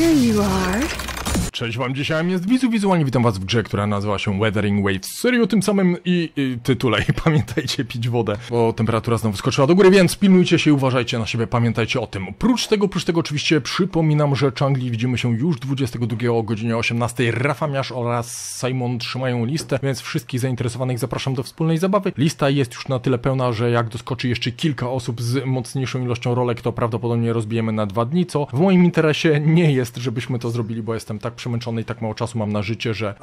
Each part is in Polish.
Here you are. Cześć wam, dzisiaj jest Wizu Wizualnie, witam was w grze, która nazywa się Weathering Waves. Serio tym samym i, i tytule, i pamiętajcie pić wodę, bo temperatura znowu skoczyła do góry, więc pilnujcie się, uważajcie na siebie, pamiętajcie o tym. Oprócz tego, oprócz tego oczywiście przypominam, że Changli widzimy się już 22 o godzinie 18. Rafa Miasz oraz Simon trzymają listę, więc wszystkich zainteresowanych zapraszam do wspólnej zabawy. Lista jest już na tyle pełna, że jak doskoczy jeszcze kilka osób z mocniejszą ilością rolek, to prawdopodobnie rozbijemy na dwa dni, co w moim interesie nie jest, żebyśmy to zrobili, bo jestem tak przemęczony i tak mało czasu mam na życie, że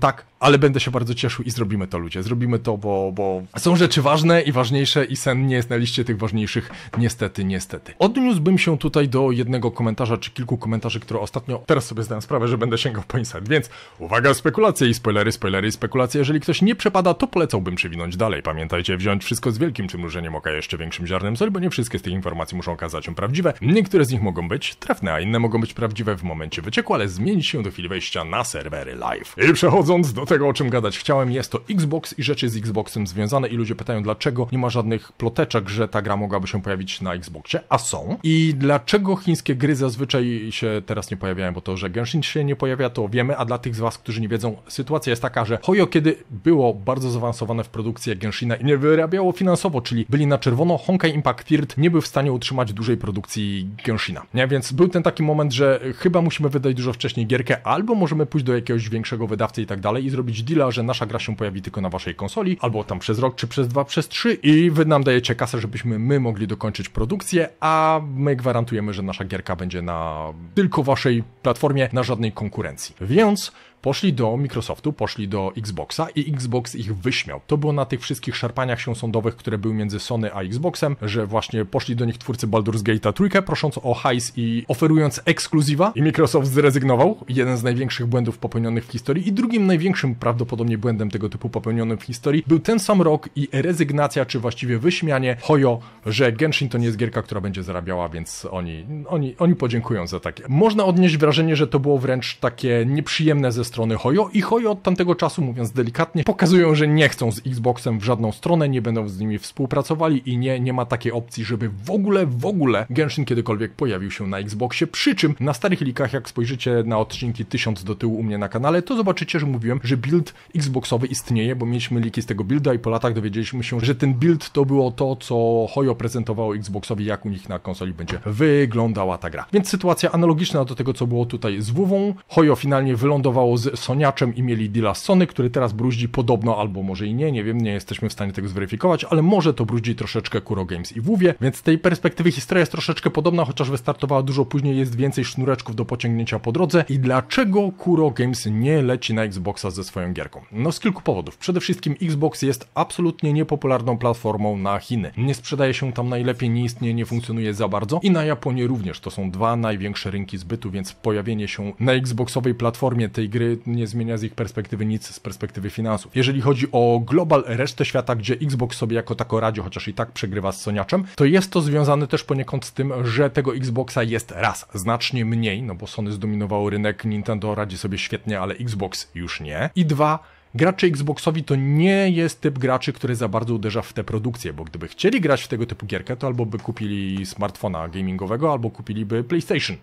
tak, ale będę się bardzo cieszył i zrobimy to ludzie, zrobimy to, bo, bo są rzeczy ważne i ważniejsze i sen nie jest na liście tych ważniejszych, niestety, niestety. Odniósłbym się tutaj do jednego komentarza, czy kilku komentarzy, które ostatnio, teraz sobie zdałem sprawę, że będę sięgał po insert, więc uwaga, spekulacje i spoilery, spoilery i spekulacje, jeżeli ktoś nie przepada, to polecałbym przewinąć dalej, pamiętajcie, wziąć wszystko z wielkim przymrużeniem oka, jeszcze większym ziarnem soli, bo nie wszystkie z tych informacji muszą okazać się prawdziwe, niektóre z nich mogą być trafne, a inne mogą być prawdziwe w momencie wycieku, ale zmienić się do chwili wejścia na serwery live. I przechodząc do tego, o czym gadać chciałem, jest to Xbox i rzeczy z Xboxem związane i ludzie pytają, dlaczego nie ma żadnych ploteczek, że ta gra mogłaby się pojawić na Xboxie, a są. I dlaczego chińskie gry zazwyczaj się teraz nie pojawiają, bo to, że Genshin się nie pojawia, to wiemy, a dla tych z Was, którzy nie wiedzą, sytuacja jest taka, że Hoyo kiedy było bardzo zaawansowane w produkcję Genshina i nie wyrabiało finansowo, czyli byli na czerwono, Honkai Impact Third nie był w stanie utrzymać dużej produkcji Genshina. Nie? Więc był ten taki moment, że chyba musimy wydać dużo wcześniej gierkę, albo możemy pójść do jakiegoś większego wydawcy i tak dalej i zrobić deala, że nasza gra się pojawi tylko na waszej konsoli, albo tam przez rok, czy przez dwa, przez trzy i wy nam dajecie kasę, żebyśmy my mogli dokończyć produkcję, a my gwarantujemy, że nasza gierka będzie na tylko waszej platformie, na żadnej konkurencji. Więc Poszli do Microsoftu, poszli do Xboxa i Xbox ich wyśmiał. To było na tych wszystkich szarpaniach się sądowych, które były między Sony a Xboxem, że właśnie poszli do nich twórcy Baldur's Gate'a trójkę, prosząc o hajs i oferując ekskluzywa i Microsoft zrezygnował. Jeden z największych błędów popełnionych w historii i drugim największym prawdopodobnie błędem tego typu popełnionym w historii był ten sam rok i rezygnacja, czy właściwie wyśmianie Hojo, że Genshin to nie jest gierka, która będzie zarabiała, więc oni, oni, oni podziękują za takie. Można odnieść wrażenie, że to było wręcz takie nieprzyjemne ze strony Hojo i Hojo od tamtego czasu, mówiąc delikatnie, pokazują, że nie chcą z Xboxem w żadną stronę, nie będą z nimi współpracowali i nie, nie ma takiej opcji, żeby w ogóle, w ogóle Genshin kiedykolwiek pojawił się na Xboxie, przy czym na starych likach, jak spojrzycie na odcinki 1000 do tyłu u mnie na kanale, to zobaczycie, że mówiłem, że build Xboxowy istnieje, bo mieliśmy liki z tego builda i po latach dowiedzieliśmy się, że ten build to było to, co Hojo prezentowało Xboxowi, jak u nich na konsoli będzie wyglądała ta gra. Więc sytuacja analogiczna do tego, co było tutaj z WW. Hojo finalnie wylądowało z z Soniaczem i mieli deala z Sony, który teraz bruździ podobno, albo może i nie, nie wiem, nie jesteśmy w stanie tego zweryfikować, ale może to bruździ troszeczkę Kuro Games i WUWie, więc z tej perspektywy historia jest troszeczkę podobna, chociaż wystartowała dużo później, jest więcej sznureczków do pociągnięcia po drodze i dlaczego Kuro Games nie leci na Xboxa ze swoją gierką? No z kilku powodów. Przede wszystkim Xbox jest absolutnie niepopularną platformą na Chiny. Nie sprzedaje się tam najlepiej, nie istnieje, nie funkcjonuje za bardzo i na Japonii również. To są dwa największe rynki zbytu, więc pojawienie się na Xboxowej platformie tej gry nie zmienia z ich perspektywy nic z perspektywy finansów. Jeżeli chodzi o global resztę świata, gdzie Xbox sobie jako tako radzi, chociaż i tak przegrywa z Soniaczem, to jest to związane też poniekąd z tym, że tego Xboxa jest raz znacznie mniej, no bo Sony zdominowało rynek, Nintendo radzi sobie świetnie, ale Xbox już nie. I dwa, gracze Xboxowi to nie jest typ graczy, który za bardzo uderza w te produkcje, bo gdyby chcieli grać w tego typu gierkę, to albo by kupili smartfona gamingowego, albo kupiliby PlayStation.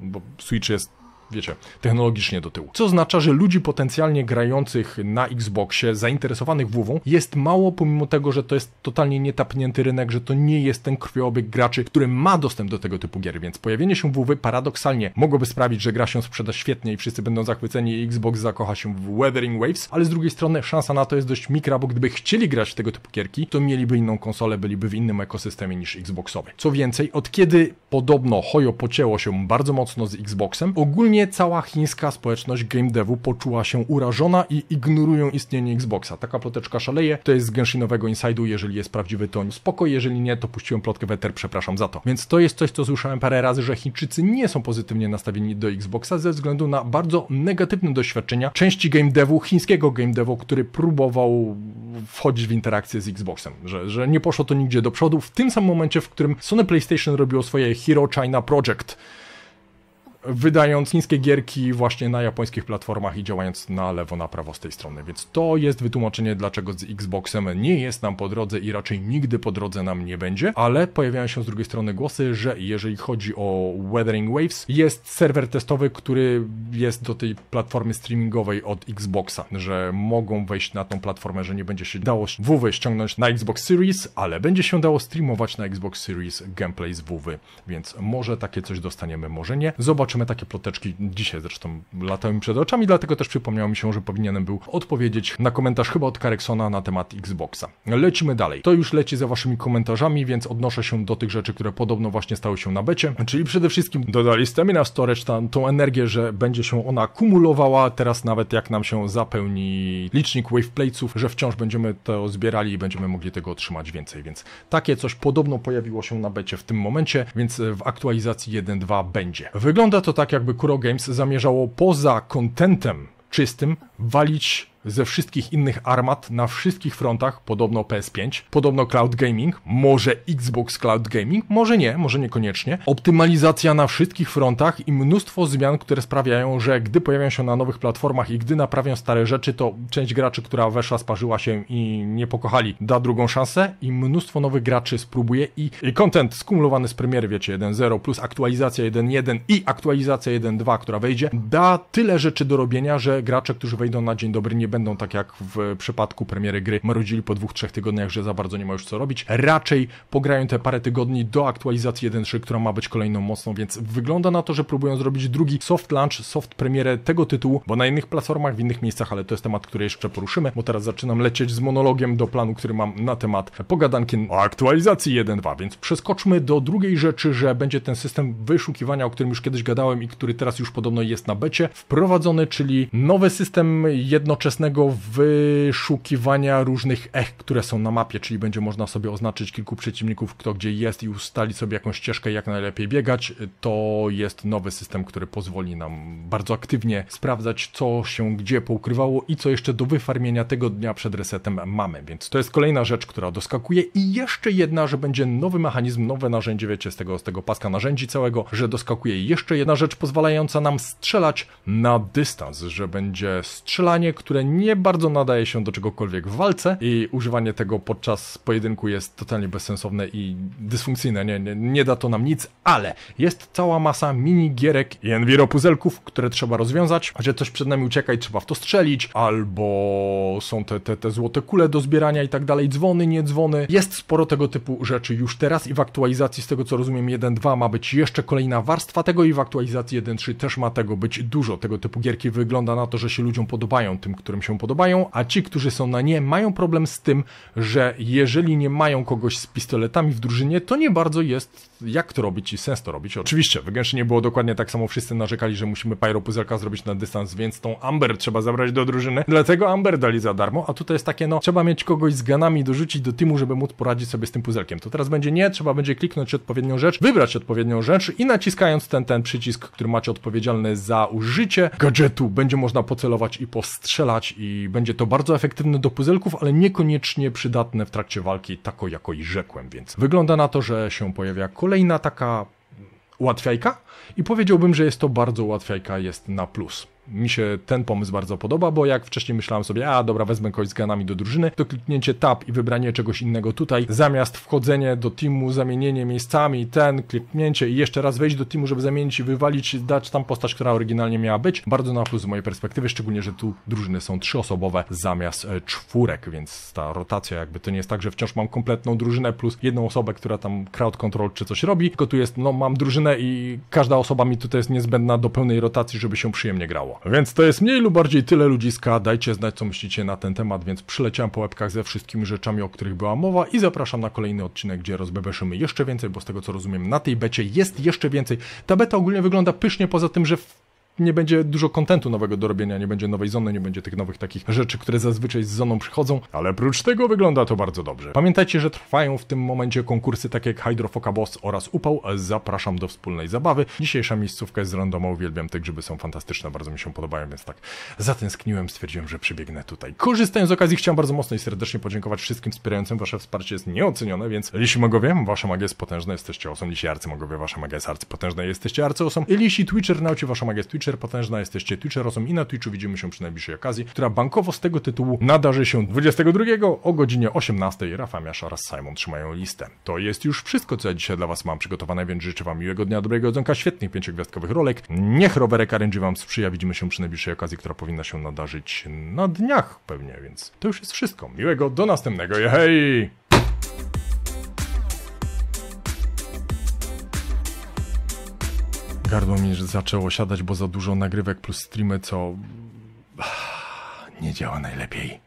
Bo Switch jest wiecie, technologicznie do tyłu. Co oznacza, że ludzi potencjalnie grających na Xboxie, zainteresowanych wówą jest mało, pomimo tego, że to jest totalnie nietapnięty rynek, że to nie jest ten krwioobieg graczy, który ma dostęp do tego typu gier, więc pojawienie się wówy paradoksalnie mogłoby sprawić, że gra się sprzeda świetnie i wszyscy będą zachwyceni i Xbox zakocha się w Weathering Waves, ale z drugiej strony szansa na to jest dość mikra, bo gdyby chcieli grać w tego typu gierki, to mieliby inną konsolę, byliby w innym ekosystemie niż Xboxowy. Co więcej, od kiedy podobno Hoyo pocięło się bardzo mocno z Xboxem, ogólnie cała chińska społeczność game devu poczuła się urażona i ignorują istnienie Xboxa. Taka ploteczka szaleje, to jest z Genshinowego Inside'u, jeżeli jest prawdziwy to spoko, jeżeli nie, to puściłem plotkę w przepraszam za to. Więc to jest coś, co słyszałem parę razy, że Chińczycy nie są pozytywnie nastawieni do Xboxa ze względu na bardzo negatywne doświadczenia części game devu, chińskiego game devu, który próbował wchodzić w interakcję z Xboxem, że, że nie poszło to nigdzie do przodu, w tym samym momencie, w którym Sony PlayStation robiło swoje Hero China Project, wydając niskie gierki właśnie na japońskich platformach i działając na lewo, na prawo z tej strony. Więc to jest wytłumaczenie, dlaczego z Xboxem nie jest nam po drodze i raczej nigdy po drodze nam nie będzie, ale pojawiają się z drugiej strony głosy, że jeżeli chodzi o Weathering Waves, jest serwer testowy, który jest do tej platformy streamingowej od Xboxa, że mogą wejść na tą platformę, że nie będzie się dało WW ściągnąć na Xbox Series, ale będzie się dało streamować na Xbox Series gameplay z WW, więc może takie coś dostaniemy, może nie. Zobaczymy zobaczymy takie ploteczki dzisiaj, zresztą latają mi przed oczami, dlatego też przypomniało mi się, że powinienem był odpowiedzieć na komentarz chyba od Kareksona na temat Xboxa. Lecimy dalej. To już leci za waszymi komentarzami, więc odnoszę się do tych rzeczy, które podobno właśnie stały się na becie, czyli przede wszystkim dodali stamina storage, tam, tą energię, że będzie się ona kumulowała, teraz nawet jak nam się zapełni licznik waveplaców, że wciąż będziemy to zbierali i będziemy mogli tego otrzymać więcej, więc takie coś podobno pojawiło się na becie w tym momencie, więc w aktualizacji 1.2 będzie. Wygląda to tak, jakby Kuro Games zamierzało poza kontentem czystym walić ze wszystkich innych armat na wszystkich frontach, podobno PS5, podobno cloud gaming, może Xbox cloud gaming, może nie, może niekoniecznie. Optymalizacja na wszystkich frontach i mnóstwo zmian, które sprawiają, że gdy pojawiają się na nowych platformach i gdy naprawią stare rzeczy, to część graczy, która weszła, sparzyła się i nie pokochali, da drugą szansę i mnóstwo nowych graczy spróbuje i content skumulowany z premiery, wiecie, 1.0 plus aktualizacja 1.1 i aktualizacja 1.2, która wejdzie, da tyle rzeczy do robienia, że gracze, którzy wejdą na dzień dobry nie będą tak jak w przypadku premiery gry marudzili po dwóch, trzech tygodniach, że za bardzo nie ma już co robić. Raczej pograją te parę tygodni do aktualizacji 1.3, która ma być kolejną mocną, więc wygląda na to, że próbują zrobić drugi soft launch, soft premierę tego tytułu, bo na innych platformach, w innych miejscach, ale to jest temat, który jeszcze poruszymy, bo teraz zaczynam lecieć z monologiem do planu, który mam na temat pogadanki o aktualizacji 1.2, więc przeskoczmy do drugiej rzeczy, że będzie ten system wyszukiwania, o którym już kiedyś gadałem i który teraz już podobno jest na becie, wprowadzony, czyli nowy system jednoczesny wyszukiwania różnych ech, które są na mapie, czyli będzie można sobie oznaczyć kilku przeciwników, kto gdzie jest i ustalić sobie jakąś ścieżkę, jak najlepiej biegać. To jest nowy system, który pozwoli nam bardzo aktywnie sprawdzać, co się gdzie poukrywało i co jeszcze do wyfarmienia tego dnia przed resetem mamy. Więc to jest kolejna rzecz, która doskakuje i jeszcze jedna, że będzie nowy mechanizm, nowe narzędzie, wiecie, z tego, z tego paska narzędzi całego, że doskakuje jeszcze jedna rzecz pozwalająca nam strzelać na dystans, że będzie strzelanie, które nie bardzo nadaje się do czegokolwiek w walce i używanie tego podczas pojedynku jest totalnie bezsensowne i dysfunkcyjne, nie, nie, nie da to nam nic, ale jest cała masa mini gierek i enviropuzelków, które trzeba rozwiązać, że coś przed nami ucieka i trzeba w to strzelić, albo są te, te, te złote kule do zbierania i tak dalej, dzwony, nie dzwony, jest sporo tego typu rzeczy już teraz i w aktualizacji z tego co rozumiem 1.2 ma być jeszcze kolejna warstwa tego i w aktualizacji 1.3 też ma tego być dużo, tego typu gierki wygląda na to, że się ludziom podobają, tym, którym się podobają, a ci, którzy są na nie, mają problem z tym, że jeżeli nie mają kogoś z pistoletami w drużynie, to nie bardzo jest jak to robić i sens to robić. Oczywiście, w nie było dokładnie tak samo, wszyscy narzekali, że musimy pyropuzelka zrobić na dystans, więc tą Amber trzeba zabrać do drużyny, dlatego Amber dali za darmo, a tutaj jest takie, no, trzeba mieć kogoś z ganami dorzucić do teamu, żeby móc poradzić sobie z tym puzelkiem. To teraz będzie nie, trzeba będzie kliknąć odpowiednią rzecz, wybrać odpowiednią rzecz i naciskając ten, ten przycisk, który macie odpowiedzialny za użycie gadżetu, będzie można pocelować i postrzelać i będzie to bardzo efektywne do puzelków, ale niekoniecznie przydatne w trakcie walki, tako jako i rzekłem, więc wygląda na to, że się pojawia kolejna taka łatwiajka i powiedziałbym, że jest to bardzo łatwiajka, jest na plus mi się ten pomysł bardzo podoba, bo jak wcześniej myślałem sobie, a dobra, wezmę kogoś z ganami do drużyny, to kliknięcie tab i wybranie czegoś innego tutaj, zamiast wchodzenie do teamu, zamienienie miejscami, ten, kliknięcie i jeszcze raz wejść do teamu, żeby zamienić i wywalić, dać tam postać, która oryginalnie miała być, bardzo na plus z mojej perspektywy, szczególnie, że tu drużyny są trzyosobowe zamiast e, czwórek, więc ta rotacja jakby to nie jest tak, że wciąż mam kompletną drużynę plus jedną osobę, która tam crowd control czy coś robi, tylko tu jest, no mam drużynę i każda osoba mi tutaj jest niezbędna do pełnej rotacji, żeby się przyjemnie grało. Więc to jest mniej lub bardziej tyle ludziska. Dajcie znać, co myślicie na ten temat, więc przyleciałem po łebkach ze wszystkimi rzeczami, o których była mowa i zapraszam na kolejny odcinek, gdzie rozbebeszymy jeszcze więcej, bo z tego co rozumiem na tej becie jest jeszcze więcej. Ta beta ogólnie wygląda pysznie, poza tym, że nie będzie dużo kontentu nowego do robienia, nie będzie nowej zony, nie będzie tych nowych takich rzeczy, które zazwyczaj z zoną przychodzą, ale prócz tego wygląda to bardzo dobrze. Pamiętajcie, że trwają w tym momencie konkursy takie jak Hydrofoka Boss oraz Upał. Zapraszam do wspólnej zabawy. Dzisiejsza miejscówka jest randoma, uwielbiam te grzyby, są fantastyczne, bardzo mi się podobają, więc tak zatęskniłem, stwierdziłem, że przybiegnę tutaj. Korzystając z okazji chciałem bardzo mocno i serdecznie podziękować wszystkim wspierającym, wasze wsparcie jest nieocenione, więc jeśli magowie, wasza magia jest potężna, jesteście osą, Arcy arcymagowie, wasza magia jest arcypotężna, jesteście arcyosą, Jeśli Twitcher nauczy, wasza magia jest Twitcher, Twitcher potężna, jesteście Twitcherosem i na Twitchu widzimy się przy najbliższej okazji, która bankowo z tego tytułu nadarzy się 22 o godzinie 18. Rafał Miasz oraz Simon trzymają listę. To jest już wszystko, co ja dzisiaj dla Was mam przygotowane, więc życzę Wam miłego dnia, dobrego jedzonka, świetnych pięciogwiazdkowych rolek. Niech rowerek RNG Wam sprzyja, widzimy się przy najbliższej okazji, która powinna się nadarzyć na dniach pewnie, więc to już jest wszystko. Miłego, do następnego, hej! Gardło mi zaczęło siadać, bo za dużo nagrywek plus streamy, co ah, nie działa najlepiej.